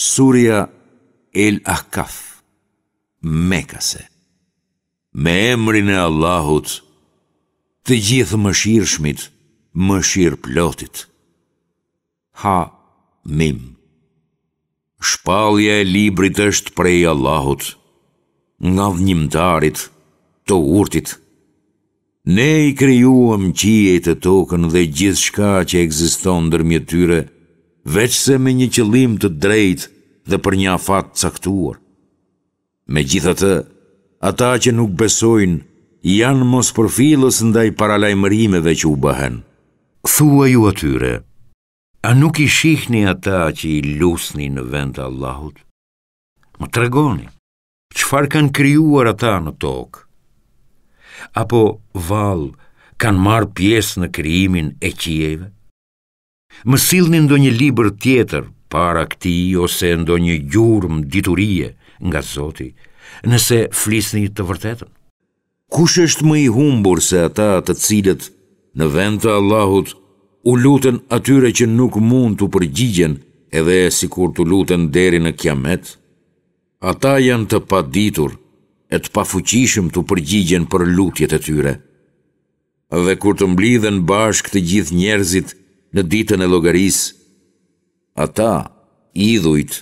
Surja El Ahkaf Mekase Me emrin e Allahut Të gjithë më shirë shmit Më shirë plotit Ha Mim Shpalja e librit është prej Allahut Nga dhjimtarit Të urtit Ne i kryuam qijet e tokën Dhe gjithë shka që egziston dërmjë tyre veç se me një qëllim të drejt dhe për një afat caktuar. Me gjithë të, ata që nuk besojnë, janë mos përfilës ndaj paralajmërimeve që u bëhen. Thua ju atyre, a nuk i shihni ata që i lusni në vend të Allahut? Më tregoni, qëfar kanë kryuar ata në tokë? Apo valë, kanë marë pjesë në kryimin e qijeve? më silni ndo një liber tjetër, para këti ose ndo një gjurëm diturie nga zoti, nëse flisni të vërtetën. Kush është më i humbur se ata të cilët në vend të Allahut u lutën atyre që nuk mund të përgjigjen edhe e si kur të lutën deri në kiamet? Ata janë të paditur e të pafuqishëm të përgjigjen për lutjet e tyre. Dhe kur të mblidhen bashkë të gjithë njerëzit, në ditën e logaris, ata, idhujt,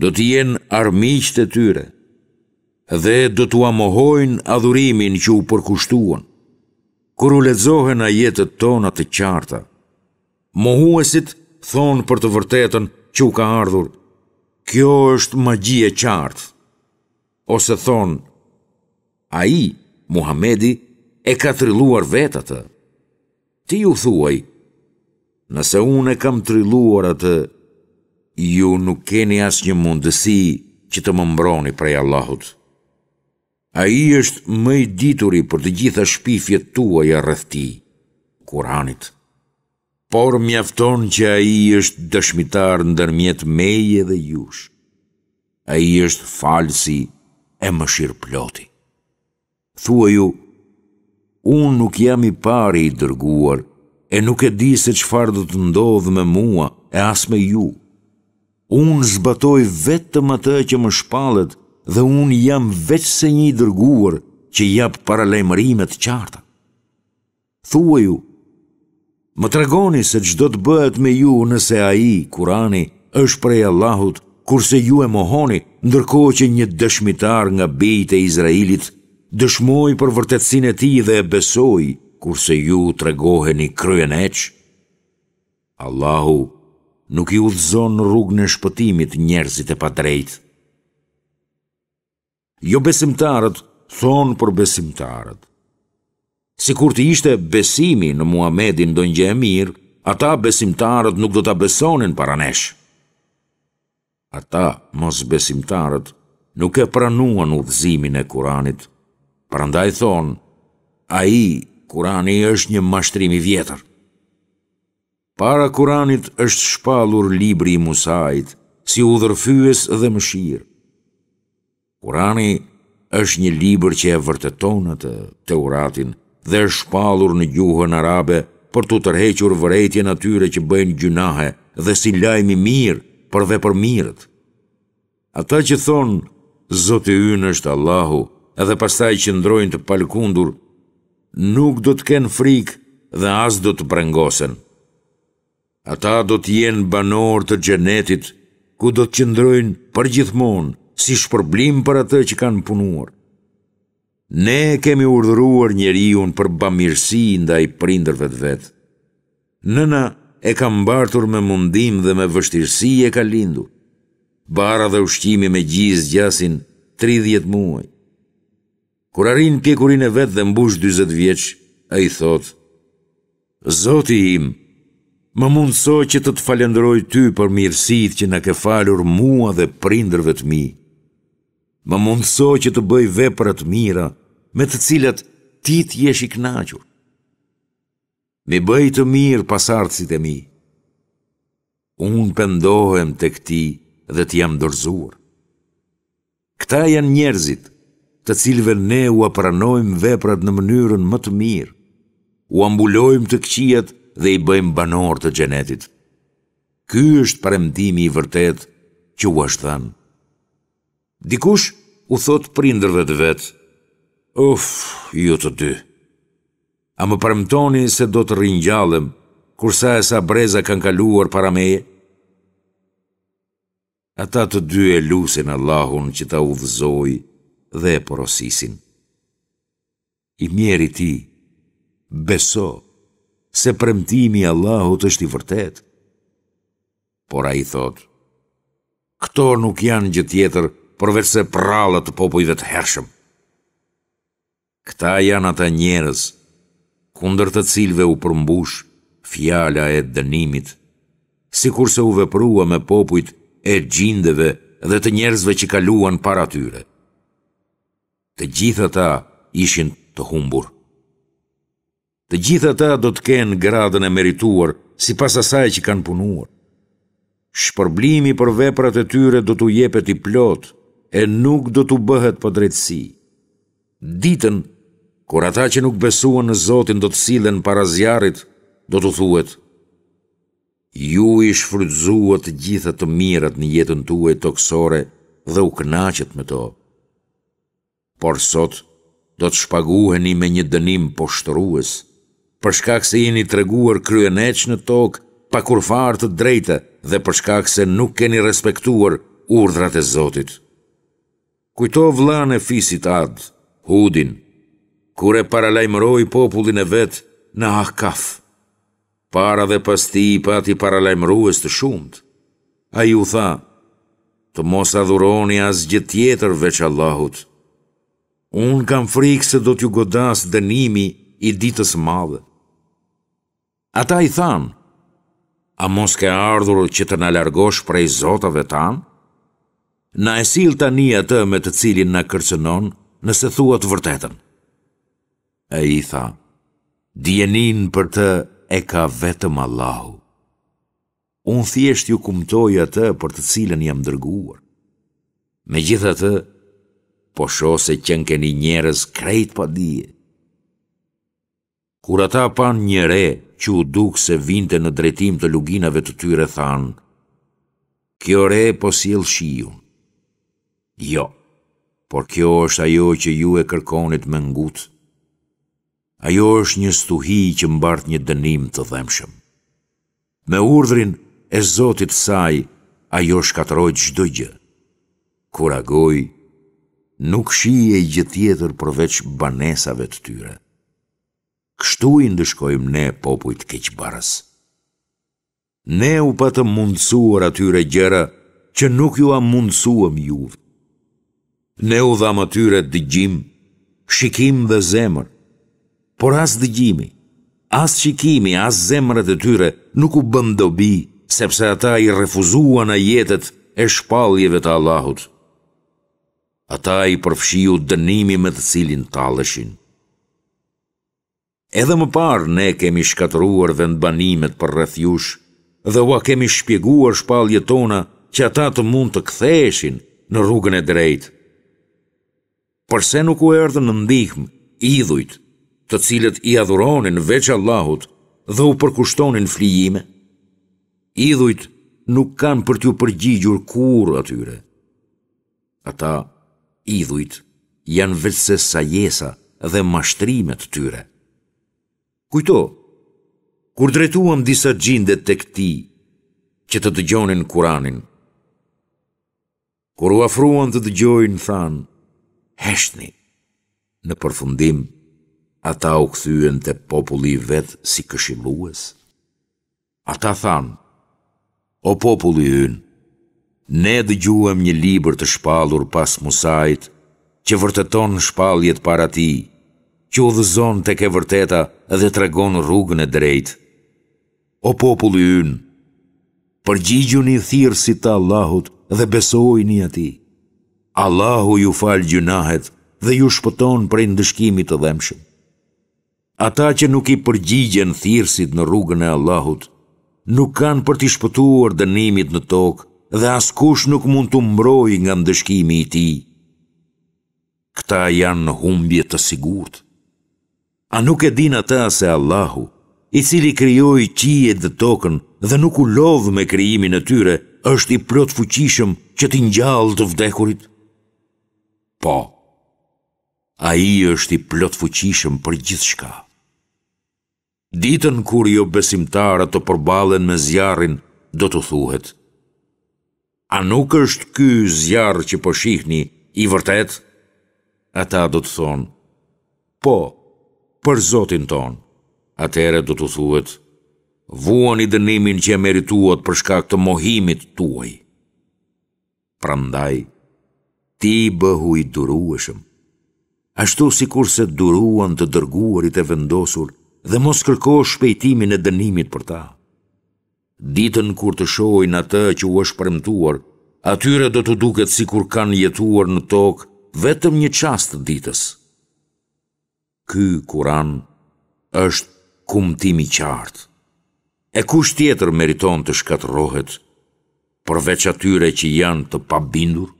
do t'jen armiqët e tyre, dhe do t'u amohojnë adhurimin që u përkushtuon. Kur u lezohen a jetët tona të qarta, mohuesit thonë për të vërtetën që u ka ardhur, kjo është magji e qartë, ose thonë, a i, Muhamedi, e ka trilluar vetë Ti ju thuaj, nëse unë e kam trilluar atë, ju nuk keni as një mundësi që të më mbroni prej Allahut. A i është më i dituri për të gjitha shpifjet tua ja rëthti, Kuranit. Por mjafton që a i është dëshmitar në dërmjet meje dhe jush. A i është falsi e më shirë ploti. Thua ju, unë nuk jam i pari i dërguar, e nuk e di se qëfar do të ndodhë me mua e as me ju. Unë zbatoj vetëm atë që më shpalët dhe unë jam veç se një dërguar që jap paralajmërimet qarta. Thua ju, më tregoni se që do të bëhet me ju nëse a i, kurani, është prej Allahut, kurse ju e mohoni, ndërko që një dëshmitar nga bejt e Izraelit, dëshmoj për vërtetsin e ti dhe e besoj, kurse ju të i kryen eq, Allahu nuk i udhëzon në rrugë në shpëtimit njerëzit e pa drejt. Jo besimtarët, thonë për besimtarët. Si kur të ishte besimi në Muhamedin do një e mirë, ata besimtarët nuk do të besonin paraneshë. Ata, mos besimtarët, nuk e pranuan udhëzimin e Kuranit, për ndaj thonë, a i Kurani është një mashtrim i vjetër. Para Kuranit është shpallur libri i Musait, si udhërfyes dhe mëshirë. Kurani është një libër që e vërteton atë Teuratin dhe është shpallur në gjuhën arabe për të tërhequr vërejtjen atyre që bëjnë gjunahe dhe si lajm i mirë për mirët. Ata që thonë Zoti ynë është Allahu, edhe pastaj që ndrojnë të palkundur nuk do të kenë frikë dhe as do të brengosen. Ata do të jenë banor të gjenetit, ku do të qëndrojnë për gjithmonë, si shpërblim për atë që kanë punuar. Ne kemi urdhruar njeriun për bamirësi nda i prindërve të vetë. Nëna e ka mbartur me mundim dhe me vështirësi e ka lindu. Bara dhe ushtimi me gjizë gjasin 30 muaj. Kur arrin pjekurin e vet dhe mbush 40 vjeç, ai thot: Zoti im, më mundso që të të falenderoj ty për mirësitë që na ke falur mua dhe prindrëve të mi. Më mundso që të bëj vepra të mira me të cilat ti të jesh i kënaqur. Mi bëj të mirë pasartësit e mi. Unë pëndohem të këti dhe të jam dorzuar. Këta janë njerëzit të cilve ne u apranojmë veprat në mënyrën më të mirë, u ambulojmë të këqijat dhe i bëjmë banor të xhenetit. Ky është premtimi i vërtet që u është thanë. Dikush u thot prindërve të vet, "Uf, ju të dy. A më premtoni se do të ringjallem kursa e sa breza kanë kaluar para meje?" Ata të dy e lusin Allahun që ta udhëzojë dhe e porosisin. I mjeri ti, beso, se premtimi Allahut është i vërtet. Por a i thot, këto nuk janë gjë tjetër përveç se prallat të popujve të hershëm. Këta janë ata njerës, kundër të cilve u përmbush fjala e dënimit, si kurse u veprua me popujt e gjindeve dhe të njerëzve që kaluan para tyre të gjitha ta ishin të humbur. Të gjitha ta do të kenë gradën e merituar, si pas asaj që kanë punuar. Shpërblimi për veprat e tyre do të jepet i plot, e nuk do të bëhet për drejtësi. Ditën, kur ata që nuk besuan në Zotin do të silen parazjarit, do të thuet, ju i shfrydzuat gjitha të mirat në jetën tuaj kësore dhe u knaqet me to. Por sot do të shpaguheni me një dënim poshtrues, për shkak se jeni treguar kryeneq në tokë pa kurfar të drejtë dhe për shkak se nuk keni respektuar urdhrat e Zotit. Kujto vlan e fisit Ad, Hudin, kur e paralajmëroi popullin e vet në Ahkaf. Para dhe pas tij i pati paralajmërues të shumët, Ai u tha: "Të mos adhuroni as gjë tjetër veç Allahut." Un kam frikë se do t'ju godas dënimi i ditës së madhe. Ata i than: A mos ke ardhur që të na largosh prej zotave tan? Na e sill tani atë me të cilin na kërcënon, nëse thuat vërtetën. Ai i tha: djenin për të e ka vetëm Allahu. Un thjesht ju kumtoj atë për të cilën jam dërguar. Megjithatë, po sho se qënë keni njerës krejt pa dije. Kur ata pan një re që u duk se vinte në drejtim të luginave të tyre thanë, kjo re po s'il lëshiju. Jo, por kjo është ajo që ju e kërkonit me ngut. Ajo është një stuhi që mbart një dënim të dhemshëm. Me urdhrin e zotit saj, ajo shkatrojt gjdo gjë. Kur agoj, nuk shije gjë tjetër përveç banesave të tyre. Kështu i ndëshkojmë ne popujt keqbarës. Ne u patë mundësuar atyre gjera që nuk ju a mundësuam juve. Ne u dhamë atyre dëgjim, shikim dhe zemër, por as dëgjimi, as shikimi, as zemërët e tyre nuk u bëndobi, sepse ata i refuzuan a jetet e shpaljeve të Allahut, ata i përfshiu dënimi me të cilin talëshin. Edhe më parë ne kemi shkatruar vendbanimet për rrethjush, dhe ua kemi shpjeguar shpalje tona që ata të mund të ktheheshin në rrugën e drejtë. Përse nuk u erdhë në ndihm, idhujt, të cilët i adhuronin veç Allahut dhe u përkushtonin flijime? Idhujt nuk kanë për t'ju përgjigjur kur atyre. Ata përgjigjur idhujt, janë vëtëse sa jesa dhe mashtrimet tyre. Kujto, kur dretuam disa gjindet të këti, që të dëgjonin kuranin, kur u afruan të dëgjojnë than, heshtni, në përfundim, ata u këthyën të populli vetë si këshilues, ata than, o populli ynë, ne dëgjuam një libër të shpalur pas musajt, që vërteton shpaljet para ti, që u dhëzon të ke vërteta dhe të regon rrugën e drejt. O populli ynë, përgjigju një thirë si ta Allahut dhe besoj një ati. Allahu ju falë gjunahet dhe ju shpëton për ndëshkimit të dhemshëm. Ata që nuk i përgjigjen thirësit në rrugën e Allahut, nuk kanë për t'i shpëtuar dënimit në tokë dhe askush nuk mund të mbroj nga ndëshkimi i ti. Këta janë humbje të sigurt. A nuk e din ata se Allahu, i cili kryoj qije dhe tokën dhe nuk u lovë me kryimin e tyre, është i plot fuqishëm që t'in gjallë të vdekurit? Po, a i është i plot fuqishëm për gjithë shka. Ditën kur jo besimtarët të përbalen me zjarin, do të thuhet – A nuk është ky zjarr që po shihni i vërtet? Ata do të thonë: Po, për Zotin ton. Atëherë do të thuhet: Vuani dënimin që e merituat për shkak të mohimit tuaj. Prandaj ti bëhu i durueshëm. Ashtu si kur se duruan të dërguarit e vendosur dhe mos kërko shpejtimin e dënimit për ta. Ditën kur të shohin atë që u është përmtuar, atyre do të duket si kur kanë jetuar në tokë vetëm një qastë të ditës. Ky kuran është kumëtimi qartë, e kush tjetër meriton të shkatërohet, përveç atyre që janë të pabindur,